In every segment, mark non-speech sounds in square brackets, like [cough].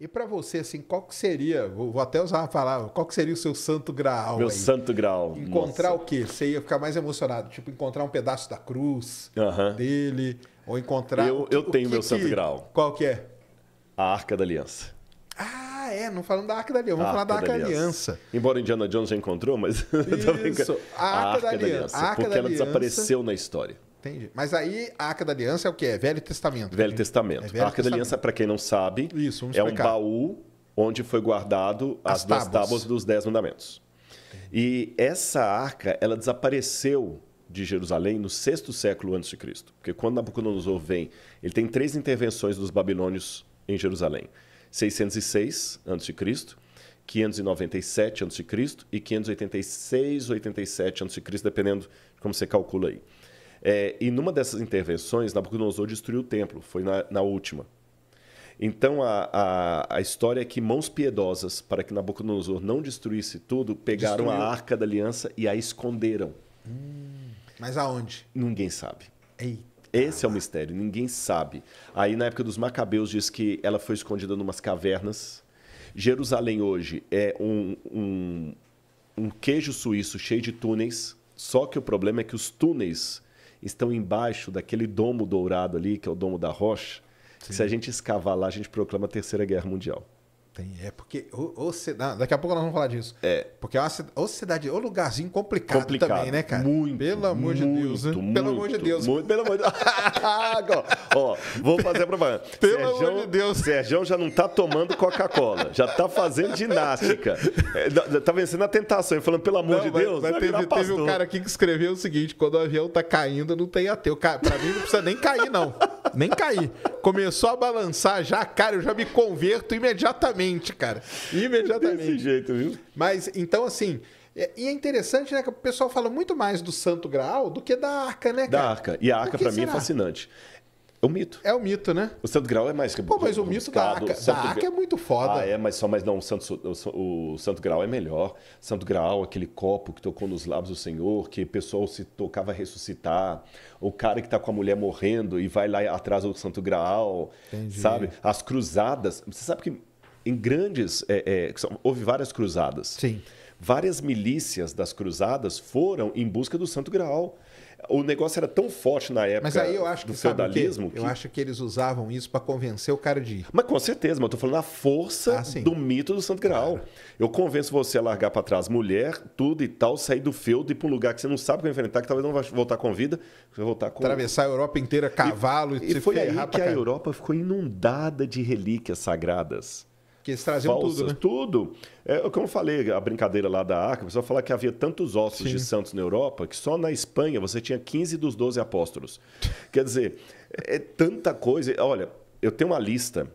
E para você, assim, qual que seria, vou até usar uma palavra, qual que seria o seu santo graal? Meu aí? santo graal. Encontrar Nossa. o quê? Você ia ficar mais emocionado? Tipo, encontrar um pedaço da cruz uh -huh. dele, ou encontrar... Eu, o, eu tenho que, meu que, santo graal. Qual que é? A Arca da Aliança. Ah, é, não falando da Arca da Aliança, vamos falar da Arca da Aliança. Aliança. Embora Indiana Jones já encontrou, mas... [laughs] Isso, a Arca, a Arca da, Aliança, da Aliança. Porque ela Aliança... desapareceu na história. Entendi. Mas aí a Arca da Aliança é o que? É Velho Testamento. Velho né? Testamento. É velho a Arca da Aliança, para quem não sabe, Isso, é um baú onde foi guardado as, as duas tábuas. tábuas dos Dez Mandamentos. E essa arca, ela desapareceu de Jerusalém no sexto século antes de Cristo. Porque quando Nabucodonosor vem, ele tem três intervenções dos babilônios em Jerusalém. 606 a.C., 597 a.C. e 586, 87 a.C., dependendo de como você calcula aí. É, e numa dessas intervenções, Nabucodonosor destruiu o templo, foi na, na última. Então a, a, a, história é que mãos piedosas, para que Nabucodonosor não destruísse tudo, pegaram Destruiu. a arca da aliança e a esconderam. Hum, mas aonde? Ninguém sabe. Eita. Esse é o mistério, ninguém sabe. Aí na época dos Macabeus diz que ela foi escondida em umas cavernas. Jerusalém hoje é um, um, um queijo suíço cheio de túneis, só que o problema é que os túneis estão embaixo daquele domo dourado ali, que é o domo da rocha. se a gente escavar lá, a gente proclama a Terceira Guerra Mundial tem. É porque. Ou, ou daqui a pouco nós vamos falar disso. É. Porque é uma cidade, ou cidade, ou lugarzinho complicado, complicado, também, né, cara? Muito. Pelo amor muito, de Deus. Né? Muito, pelo amor de Deus. Muito, pelo amor de Deus. [laughs] Ó, vou fazer a propaganda. [laughs] Pelo Serjão, amor de Deus. Sérgio já não tá tomando Coca-Cola. Já tá fazendo ginástica. É, tá vencendo a tentação. E falando, pelo amor não, de mas, Deus. Mas teve, teve um cara aqui que escreveu o seguinte: quando o avião tá caindo, não tem ateu. Pra mim não precisa nem cair, não. Nem caí. Começou a balançar já, cara, eu já me converto imediatamente, cara. Imediatamente. Desse jeito, viu? Mas, então, assim, é, e é interessante, né? Que o pessoal fala muito mais do Santo Graal do que da arca, né? Cara? Da arca. E a arca, para mim, é fascinante. É um mito. É um mito, né? O Santo Graal é mais que Pô, mas o mito da ACA, Santo... da ACA é muito foda. Ah, é, mas só mais não, o Santo, o Santo é melhor. Santo Graal, aquele copo que tocou nos lábios do Senhor, que o pessoal se tocava ressuscitar. O cara que está com a mulher morrendo e vai lá atrás do Santo Graal, Entendi. sabe? As cruzadas. Você sabe que em grandes. É, é, houve várias cruzadas. Sim. Várias milícias das cruzadas foram em busca do Santo Graal. O negócio era tão forte na época mas aí eu acho que, do feudalismo. Que, eu acho que eles usavam isso para convencer o cara de ir. Mas com certeza, mas eu tô falando a força ah, do mito do Santo Graal. Claro. Eu convenço você a largar para trás mulher, tudo e tal, sair do feudo e ir para um lugar que você não sabe o como enfrentar, que talvez não vai voltar com vida, vai voltar com. Atravessar a Europa inteira cavalo e, e, e foi aí que a Europa ficou inundada de relíquias sagradas. Porque eles traziam tudo, né? Tudo. É, como eu falei, a brincadeira lá da Arca, o pessoal falar que havia tantos ossos Sim. de santos na Europa que só na Espanha você tinha 15 dos 12 apóstolos. Quer dizer, é tanta coisa. Olha, eu tenho uma lista.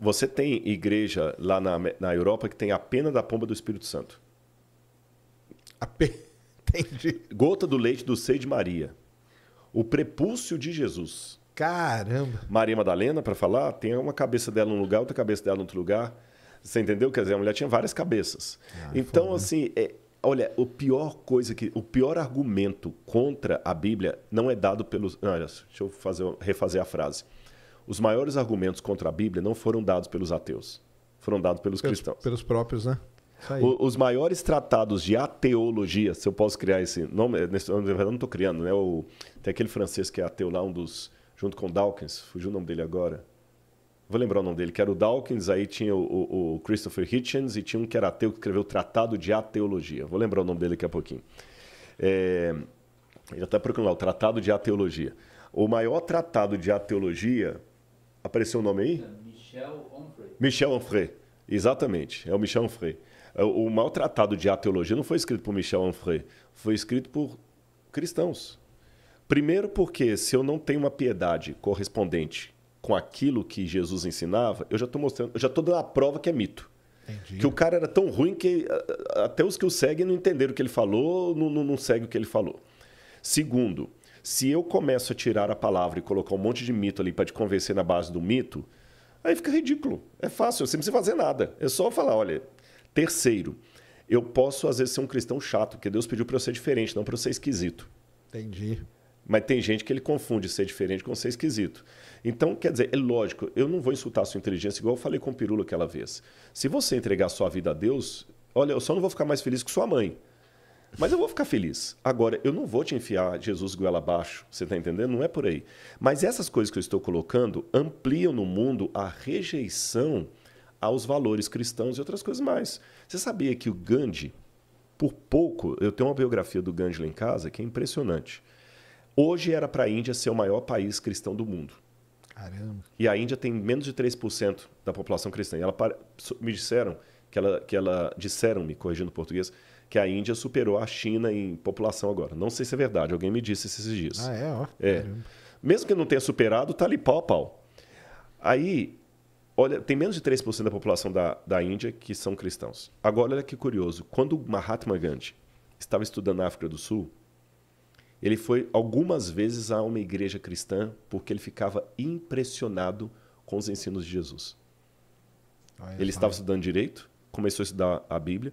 Você tem igreja lá na, na Europa que tem a pena da pomba do Espírito Santo. A pena? [laughs] Entendi. Gota do leite do seio de Maria. O prepúcio de Jesus. Caramba! Maria Madalena, para falar, tem uma cabeça dela num lugar, outra cabeça dela em outro lugar. Você entendeu? Quer dizer, a mulher tinha várias cabeças. Ah, então, foda. assim, é, olha, o pior coisa que. O pior argumento contra a Bíblia não é dado pelos. Não, olha, deixa eu fazer, refazer a frase. Os maiores argumentos contra a Bíblia não foram dados pelos ateus, foram dados pelos, pelos cristãos. Pelos próprios, né? O, os maiores tratados de ateologia, se eu posso criar esse nome, nesse, eu não estou criando, né? O, tem aquele francês que é ateu lá, um dos junto com o Dawkins, fugiu o nome dele agora. Vou lembrar o nome dele, que era o Dawkins, aí tinha o, o, o Christopher Hitchens e tinha um que era ateu que escreveu o Tratado de Ateologia. Vou lembrar o nome dele daqui a pouquinho. É, ele está procurando lá, o Tratado de Ateologia. O maior tratado de ateologia. Apareceu o nome aí? É, Michel Onfray. Michel Onfray, exatamente. É o Michel Onfray. É, o maior tratado de ateologia não foi escrito por Michel Onfray, foi escrito por cristãos Primeiro, porque se eu não tenho uma piedade correspondente com aquilo que Jesus ensinava, eu já estou mostrando, eu já estou dando a prova que é mito. Entendi. Que o cara era tão ruim que até os que o seguem não entenderam o que ele falou, não, não, não segue o que ele falou. Segundo, se eu começo a tirar a palavra e colocar um monte de mito ali para te convencer na base do mito, aí fica ridículo. É fácil, você não precisa fazer nada. É só falar, olha. Terceiro, eu posso às vezes ser um cristão chato, porque Deus pediu para eu ser diferente, não para eu ser esquisito. Entendi. Mas tem gente que ele confunde ser diferente com ser esquisito. Então, quer dizer, é lógico, eu não vou insultar a sua inteligência, igual eu falei com o Pirula aquela vez. Se você entregar sua vida a Deus, olha, eu só não vou ficar mais feliz que sua mãe. Mas eu vou ficar feliz. Agora, eu não vou te enfiar Jesus goela abaixo, você está entendendo? Não é por aí. Mas essas coisas que eu estou colocando ampliam no mundo a rejeição aos valores cristãos e outras coisas mais. Você sabia que o Gandhi, por pouco, eu tenho uma biografia do Gandhi lá em casa que é impressionante. Hoje era para a Índia ser o maior país cristão do mundo. Caramba. E a Índia tem menos de 3% da população cristã. E ela me disseram que ela, que ela disseram me corrigindo o português que a Índia superou a China em população agora. Não sei se é verdade, alguém me disse esses dias. Ah, é, ó. É. Mesmo que não tenha superado, tá ali pau a pau. Aí, olha, tem menos de 3% da população da, da Índia que são cristãos. Agora, olha que curioso. Quando Mahatma Gandhi estava estudando na África do Sul, ele foi algumas vezes a uma igreja cristã porque ele ficava impressionado com os ensinos de Jesus. ele estava estudando direito, começou a estudar a Bíblia.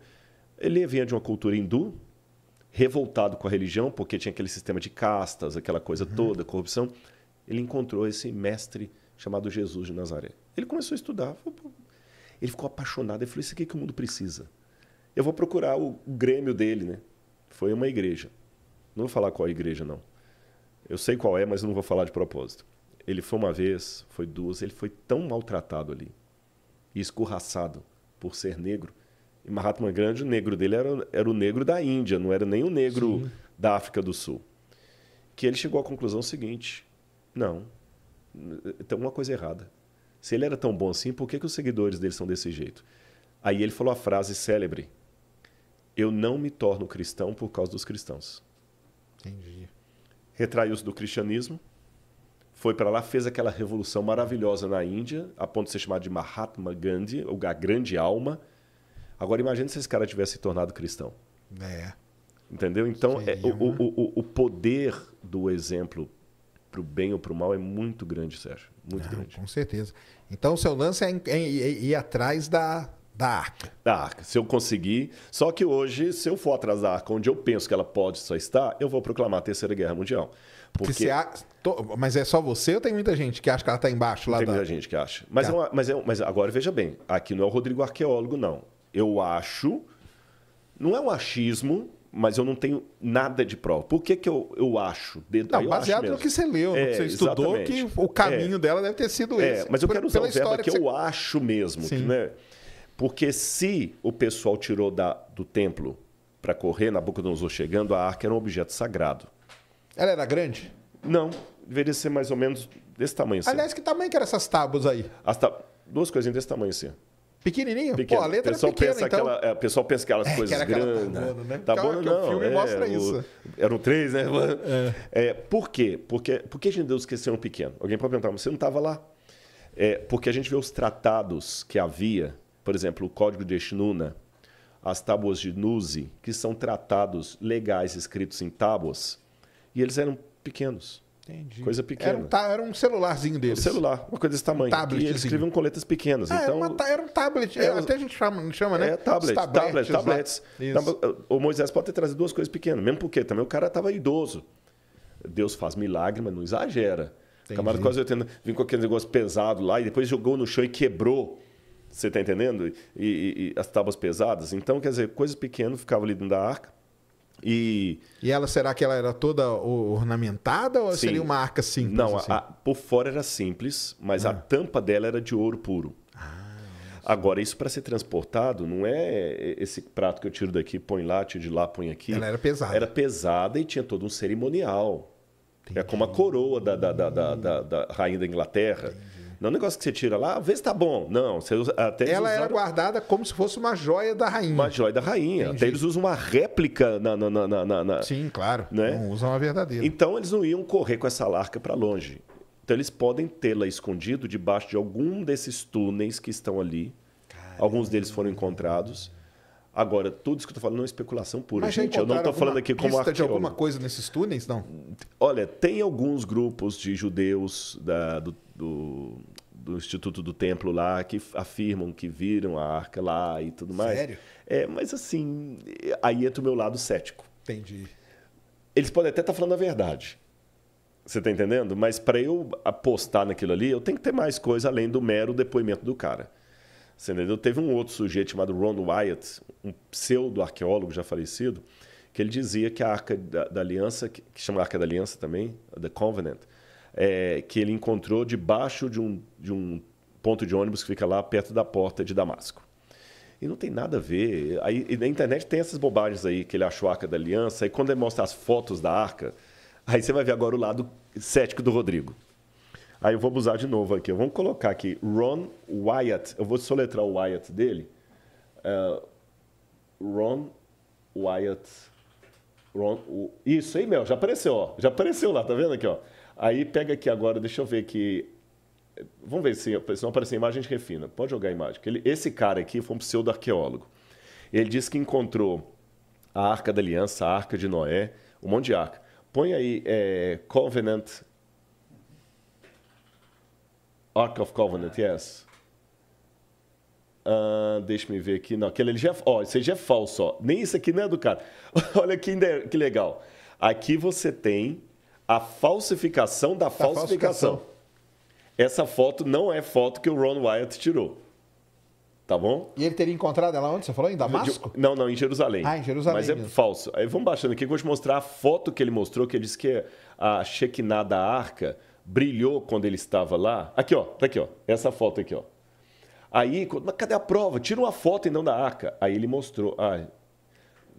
Ele vinha de uma cultura hindu, revoltado com a religião, porque tinha aquele sistema de castas, aquela coisa uhum. toda, corrupção. Ele encontrou esse mestre chamado Jesus de Nazaré. Ele começou a estudar. Ele ficou apaixonado. Ele falou: Isso aqui é que o mundo precisa. Eu vou procurar o grêmio dele, né? Foi uma igreja. Não vou falar qual é a igreja, não. Eu sei qual é, mas eu não vou falar de propósito. Ele foi uma vez, foi duas, ele foi tão maltratado ali e escorraçado por ser negro. E Mahatma Gandhi, o negro dele era, era o negro da Índia, não era nem o negro Sim. da África do Sul. Que ele chegou à conclusão seguinte: não, tem alguma coisa errada. Se ele era tão bom assim, por que, que os seguidores dele são desse jeito? Aí ele falou a frase célebre: Eu não me torno cristão por causa dos cristãos. Entendi. Retraiu-se do cristianismo, foi para lá, fez aquela revolução maravilhosa na Índia, a ponto de ser chamado de Mahatma Gandhi, ou a grande alma. Agora imagine se esse cara tivesse se tornado cristão. É. Entendeu? Então, é, o, o, o, poder do exemplo para o bem ou para o mal é muito grande, Sérgio. Muito Não, grande. Com certeza. Então, o seu lance é, é, é ir atrás da, da Arca. Da Arca, se eu conseguir. Só que hoje, se eu for atrás da Arca, onde eu penso que ela pode só estar, eu vou proclamar a Terceira Guerra Mundial. Porque... A... Mas é só você ou tem muita gente que acha que ela está embaixo lá? Tem da... muita gente que acha. Mas, tá. é uma... mas, é... mas agora veja bem, aqui não é o Rodrigo arqueólogo, não. Eu acho, não é um achismo, mas eu não tenho nada de prova. Por que, que eu, eu acho? De, não, eu baseado acho no que você leu, é, que você estudou, exatamente. que o caminho é, dela deve ter sido é, esse. Mas eu quero usar o verbo que, que você... eu acho mesmo. Sim. Que, né? Porque se o pessoal tirou da, do templo para correr, Nabucodonosor chegando, a arca era um objeto sagrado. Ela era grande? Não, deveria ser mais ou menos desse tamanho. Assim. Aliás, que tamanho que eram essas tábuas aí? Ta... Tá, duas coisinhas desse tamanho assim. Pequenininho? Pequeno. Pô, a letra é pessoal é pequena, pensa então... aquela, é, O pessoal pensa aquelas [laughs] é, coisas né? que grandes. Tabona, né? Tabona, não. O filme é, mostra o... isso. Eram três, né? É. é. por quê? Porque, por que a gente deu esquecer um pequeno? Alguém pode perguntar, mas você não estava lá? porque a gente vê os tratados que havia por exemplo, o código de Eshnuna, as tábuas de Nuzi, que são tratados legais escritos em tábuas, e eles eram pequenos. Entendi. Coisa pequena. Era um, era um, celularzinho deles. Um celular, uma coisa desse tamanho. Um e eles escreviam coletas pequenas. Ah, então, era, era, um tablet. Era, é, é, até a gente chama, chama né? É, tablet. Tablet, tablets. tablets. Então, o Moisés pode ter trazido duas coisas pequenas, mesmo porque também o cara estava idoso. Deus faz milagre, mas não exagera. Entendi. camarada quase 80 vim com aquele negócio pesado lá e depois jogou no chão e quebrou. Você está entendendo? E, e, e, as tábuas pesadas. Então, quer dizer, coisas pequenas ficavam ali dentro da arca. E... e ela, será que ela era toda ornamentada ou Sim. seria uma arca simples? Não, assim? a, a, por fora era simples, mas ah. a tampa dela era de ouro puro. Ah, Agora, isso para ser transportado, não é esse prato que eu tiro daqui, põe lá, tiro de lá, põe aqui. Ela era pesada. Era pesada e tinha todo um cerimonial. Entendi. É como a coroa da, da, da, da, da rainha da Inglaterra. Entendi não é um negócio que você tira lá, vê se tá bom. Não, você usa, até ah, Ela usaram... era guardada como se fosse uma joia da rainha. Uma joia da rainha. Entendi. Até eles usam uma réplica na. na, na, na, na Sim, claro. Né? Não usam a verdadeira. Então eles não iam correr com essa larca para longe. Então eles podem tê-la escondido debaixo de algum desses túneis que estão ali. Caramba. Alguns deles foram encontrados. Agora, tudo isso que eu estou falando não é especulação pura, Mas gente. Eu não estou falando aqui como arqueólogo. de alguma coisa nesses túneis, não? Olha, tem alguns grupos de judeus da, do, do, do, Instituto do Templo lá que afirmam que viram a arca lá e tudo mais. Sério? É, mas assim, aí entra o meu lado cético. Entendi. Eles podem até estar tá falando a verdade. Você está entendendo? Mas para eu apostar naquilo ali, eu tenho que ter mais coisa além do mero depoimento do cara. Você entendeu? Teve um outro sujeito chamado Ron Wyatt, um pseudo-arqueólogo já falecido, que ele dizia que a Arca da, da Aliança, que, que chama Arca da Aliança também, The Covenant, é, que ele encontrou debaixo de um, de um ponto de ônibus que fica lá perto da porta de Damasco. E não tem nada a ver. Aí, na internet tem essas bobagens aí, que ele achou a Arca da Aliança, e quando ele mostra as fotos da Arca, aí você vai ver agora o lado cético do Rodrigo. Aí eu vou abusar de novo aqui. Vamos colocar aqui Ron Wyatt. Eu vou soletrar o Wyatt dele. Uh, Ron Wyatt. Ron, o... Isso aí, meu, já apareceu, ó. Já apareceu lá, tá vendo aqui, ó? Aí pega aqui agora, deixa eu ver aqui. Vamos ver se, se não aparecer a imagem, a gente refina. Pode jogar a imagem. Ele, esse cara aqui foi um pseudo-arqueólogo. Ele disse que encontrou a Arca da Aliança, a Arca de Noé, um monte de arca. Põe aí é, Covenant Ark of Covenant, yes. Uh, ah, deixa me ver aqui. Não, aquele ali já, é ó, isso aí já é falso. Ó. Nem isso aqui não é do cara. [laughs] Olha que, que legal. Aqui você tem a falsificação da, falsificação. falsificação. Essa foto não é foto que o Ron Wyatt tirou. Tá bom? E ele teria encontrado ela onde? Você falou? Em Damasco? Não, não, em Jerusalém. Ah, em Jerusalém. Mas é mesmo. falso. Aí vamos baixando aqui que eu vou te mostrar a foto que ele mostrou, que ele disse que é a Shekinah da arca brilhou quando ele estava lá. Aqui, ó, tá aqui, ó. Essa foto aqui, ó. Aí, mas cadê a prova? Tira uma foto e não da ACA. Aí ele mostrou. Ah,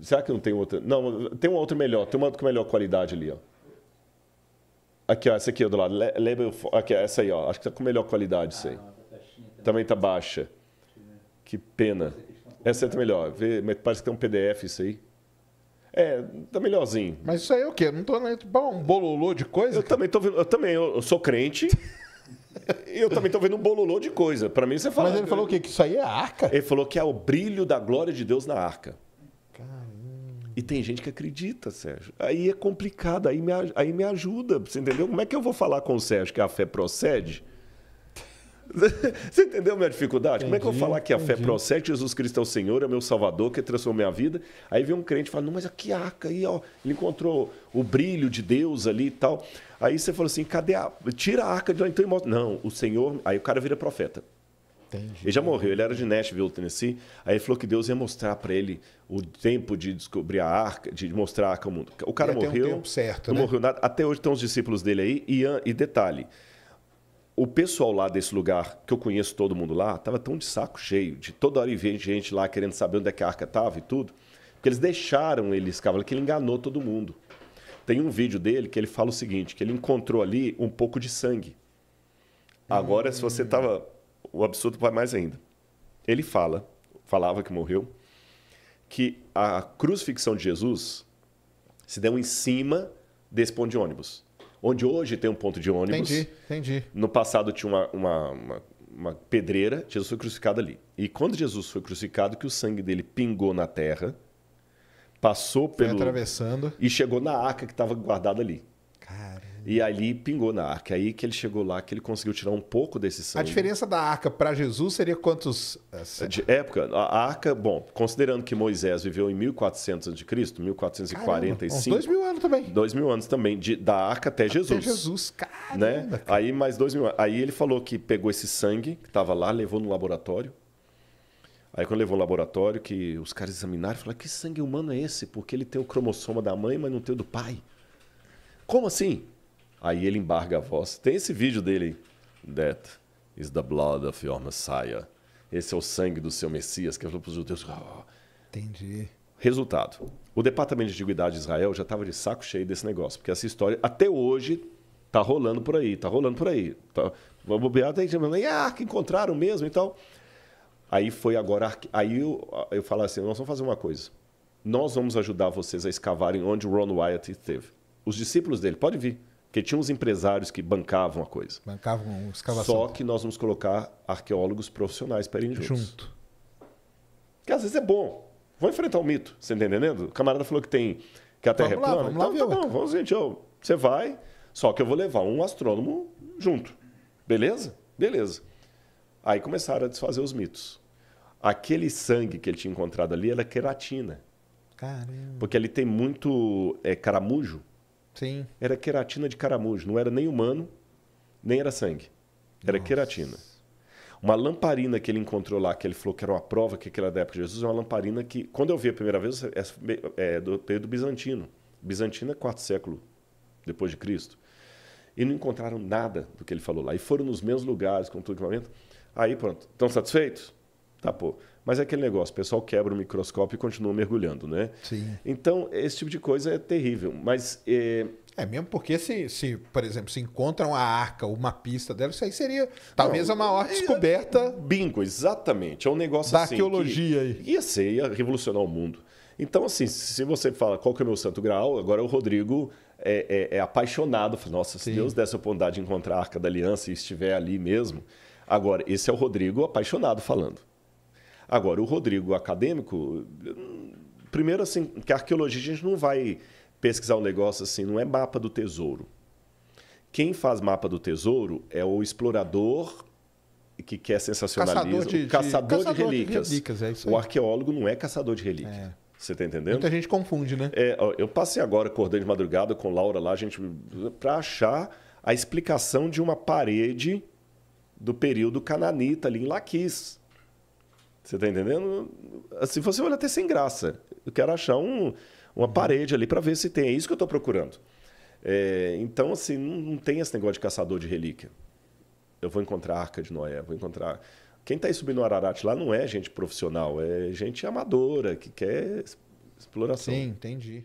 será que não tem outra? Não, tem uma outra melhor, tem uma com melhor qualidade ali, ó. Aqui, ó, essa aqui ó, do lado. Lembra? aqui, essa aí, ó. Acho que tá com melhor qualidade isso aí. Ah, tá também tá baixa. Que pena. Essa é melhor. Vê, parece que tem um PDF isso aí. É, tá melhorzinho. Mas isso aí é o quê? não tô nem um bololô de coisa? Eu cara. também tô vendo, eu também eu, sou crente. [laughs] eu também tô vendo um bololô de coisa. Para mim você fala. Mas ele falou o quê? Que isso aí é a arca? Ele falou que é o brilho da glória de Deus na arca. Caramba. E tem gente que acredita, Sérgio. Aí é complicado, aí me, aí me ajuda. Você entendeu? Como é que eu vou falar com o Sérgio que a fé procede? Você entendeu a minha dificuldade? Entendi, Como é que eu falar que a entendi. fé procede, Jesus Cristo é o Senhor, é meu Salvador, que transformou minha vida? Aí vem um crente e fala, não, mas aqui arca aí, ó, ele encontrou o brilho de Deus ali e tal. Aí você falou assim, cadê a... Tira a arca de lá, então mostra. Não, o Senhor... Aí o cara vira profeta. Entendi. Ele já morreu, ele era de Nashville, Tennessee. Aí ele falou que Deus ia mostrar para ele o tempo de descobrir a arca, de mostrar a arca ao mundo. O cara morreu. Um certo, não né? morreu nada. Até hoje estão os discípulos dele aí. e, e detalhe, o pessoal lá desse lugar, que eu conheço todo mundo lá, estava tão de saco cheio, de toda hora ver gente lá querendo saber onde é que a arca estava e tudo, porque eles deixaram ele escavar, que ele enganou todo mundo. Tem um vídeo dele que ele fala o seguinte, que ele encontrou ali um pouco de sangue. Agora, hum. se você estava... O absurdo vai mais ainda. Ele fala, falava que morreu, que a crucifixão de Jesus se deu em cima desse ponto de ônibus onde hoje tem um ponto de ônibus. Entendi, entendi. No passado tinha uma, uma, uma, uma pedreira, Jesus foi crucificado ali. E quando Jesus foi crucificado, que o sangue dele pingou na terra, passou pelo. Foi atravessando. E chegou na arca que estava guardada ali. Cara. E ali pingou na arca. É aí que ele chegou lá, que ele conseguiu tirar um pouco desse sangue. A diferença da arca para Jesus seria quantos. Eh, é de época, a arca, bom, considerando que Moisés viveu em 1400 a.C., 1445. Caramba, dois mil anos também. Dois mil anos também, de, da arca até, Jesus. Até Jesus, né? caramba, né? Cara. Aí mais dois mil anos. Aí ele falou que pegou esse sangue que estava lá, levou no laboratório. Aí quando levou no laboratório, que os caras examinaram, falaram, que sangue humano é esse? Porque ele tem o cromossoma da mãe, mas não tem o do pai. Como assim? Aí ele embarga a voz. Tem esse vídeo dele That is the blood of your Messiah. Esse é o sangue do seu Messias, que falou para os judeus. Oh. Entendi. Resultado: o Departamento de Antiguidade de Israel já estava de saco cheio desse negócio, porque essa história até hoje tá rolando por aí, tá rolando por aí. Tá, vamos bobear, tem gente ah, que encontraram mesmo e tal. Aí foi agora. Aí eu, eu falo assim: nós vamos fazer uma coisa. Nós vamos ajudar vocês a escavarem onde Ron Wyatt esteve. Os discípulos dele, pode vir. Porque tinha uns empresários que bancavam a coisa. Bancavam a escavação. Só que nós vamos colocar arqueólogos profissionais para irem juntos. Junto. Que às vezes é bom. Vou enfrentar o um mito, você tá entendendo? O camarada falou que tem que a Terra é vamos é plana. Lá, vamos então, lá, tá bom, vamos, gente, eu você vai, só que eu vou levar um astrônomo junto. Beleza? Beleza. Aí começaram a desfazer os mitos. Aquele sangue que ele tinha encontrado ali era queratina. Caramba. Porque ali tem muito é, caramujo Sim. Era queratina de caramujo, não era nem humano, nem era sangue. Era Nossa. queratina. Uma lamparina que ele encontrou lá, que ele falou que era uma prova que aquela da época de Jesus, é uma lamparina que, quando eu vi a primeira vez, é, é, é do período bizantino. Bizantino é quarto século depois de Cristo. E não encontraram nada do que ele falou lá. E foram nos mesmos lugares, com o equipamento. Aí, pronto. Estão satisfeitos? Tá, pô. Mas é aquele negócio, o pessoal quebra o microscópio e continua mergulhando, né? Sim. Então, esse tipo de coisa é terrível. Mas. É... É, mesmo porque se, se, por exemplo, se encontram a arca, uma pista dela, isso aí seria talvez Não, a maior é, descoberta. Bingo, exatamente. É um negócio da assim. Da arqueologia aí. Ia ser, ia revolucionar o mundo. Então, assim, se você fala qual que é o meu santo graal, agora o Rodrigo é, é, é apaixonado. Fala, Nossa, se Sim. Deus desse a oportunidade de encontrar a arca da aliança e estiver ali mesmo. Agora, esse é o Rodrigo apaixonado falando. Agora, o Rodrigo, acadêmico, primeiro assim, que a arqueologia a gente não vai pesquisar um negócio assim, não é mapa do tesouro. Quem faz mapa do tesouro é o explorador que quer sensacionalismo, caçador de, caçador de, caçador de relíquias. De relíquias é o arqueólogo não é caçador de relíquias. É. Você está entendendo? Muita gente confunde, né? É, eu passei agora acordando de madrugada com Laura lá, a gente para achar a explicação de uma parede do período cananita ali em Laquis. Você tá entendendo? Assim, se você olhar até sem graça, eu quero achar um, uma uhum. parede ali para ver se tem. É isso que eu estou procurando. É, então, assim, não, não, tem esse negócio de caçador de relíquia. Eu vou encontrar a Arca de Noé, vou encontrar. Quem está aí subindo o Ararat lá não é gente profissional, é gente amadora que quer exploração. Sim, entendi.